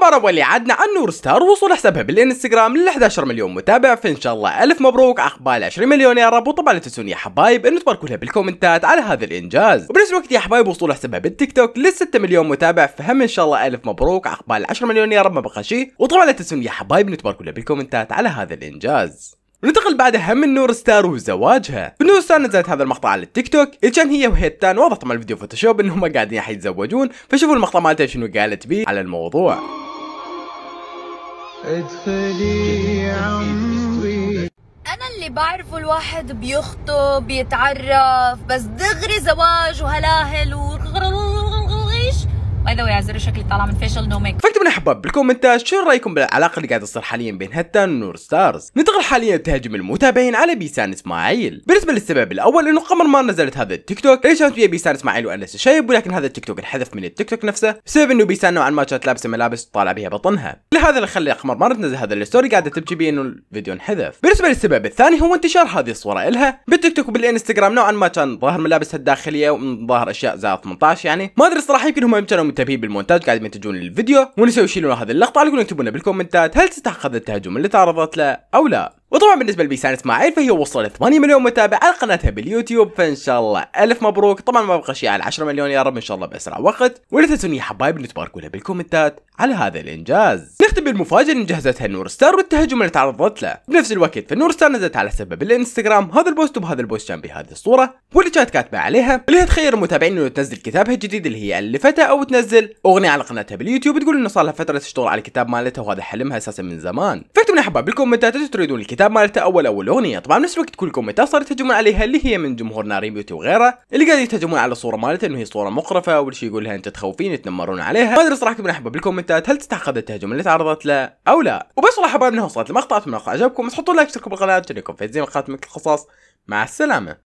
خبر أولي عدنا عن نور ستار وصل حسابها بالانستغرام ل 11 مليون متابع فإن شاء الله ألف مبروك أقبال 20 مليون يا رب وطبعا لا تنسون يا حبايب انه تباركوا لها بالكومنتات على هذا الإنجاز وبنفس الوقت يا حبايب وصول حسابها بالتيك توك ل 6 مليون متابع فهم إن شاء الله ألف مبروك أقبال 10 مليون يا رب ما بقى شيء وطبعا لا تنسون يا حبايب انه تباركوا لها بالكومنتات على هذا الإنجاز ننتقل بعد هم النور ستار وزواجها بنور ستار نزلت هذا المقطع على التيك توك اللي كان هي وهيتان واضح طبعا الفيديو فوتوشوب انهم قاعدين حيتزوجون فشوفوا المقطع مالتها شنو قالت بيه على الموضوع انا اللي بعرفه الواحد بيخطب بيتعرف بس دغري زواج وهلاهل وغرغر باي ذا واي زر شكلي طالع من فيشل نو ميك فكتبوا لنا احباب بالكومنتات شو رايكم بالعلاقه اللي قاعده تصير حاليا بين هتا ونور ستارز ننتقل حاليا لتهاجم المتابعين على بيسان اسماعيل بالنسبه للسبب الاول انه قمر ما نزلت هذا التيك توك ليش كانت بيسان اسماعيل وانس الشيب ولكن هذا التيك توك انحذف من التيك توك نفسه بسبب انه بيسان نوعا ما كانت لابسه ملابس طالع بها بطنها لهذا اللي خلى قمر ما تنزل هذا الستوري قاعده تبكي بيه انه الفيديو انحذف بالنسبه للسبب الثاني هو انتشار هذه الصوره الها بالتيك توك وبالانستغرام نوعا ما كان ظاهر ملابسها الداخليه ظاهر اشياء زائد 18 يعني ما ادري الصراحه يمكن هم كانوا مهتمين بالمونتاج قاعد ينتجون الفيديو ونسوي يشيلون هذه اللقطه عليكم يكتبونا بالكومنتات هل تستحق هذا التهجم اللي تعرضت له او لا وطبعا بالنسبه لبيسان اسماعيل فهي وصلت 8 مليون متابع على قناتها باليوتيوب فان شاء الله الف مبروك طبعا ما بقى شيء على 10 مليون يا رب ان شاء الله باسرع وقت ولا تنسوني يا حبايب ان تباركوا لها بالكومنتات على هذا الانجاز نختم بالمفاجاه اللي جهزتها نور ستار والتهجم اللي تعرضت له بنفس الوقت فنور ستار نزلت على سبب الانستغرام هذا البوست وبهذا البوست كان بهذه الصوره واللي كانت كاتبه عليها اللي هي تخير المتابعين انه تنزل كتابها الجديد اللي هي الفته او تنزل اغنيه على قناتها باليوتيوب تقول انه صار لها فتره تشتغل على الكتاب مالتها وهذا حلمها اساسا من زمان فاكتبوا يا حبايب بالكومنتات تريدون الكتاب الكتاب مالته اول اول اغنيه طبعا نفس الوقت كل كومنتات صارت يهجمون عليها اللي هي من جمهورنا ريبيوتي وغيره اللي قاعد يتهجمون على الصوره مالته انه هي صوره مقرفه والشي يقول لها انت تخوفين يتنمرون عليها ما ادري صراحه من احباب بالكومنتات هل تستحق هذا التهجم اللي تعرضت له او لا وبس صراحه والله حبايبنا وصلت المقطع اتمنى عجبكم تحطوا لايك تشتركوا بالقناه تشتركوا في زي مقاطع من القصص مع السلامه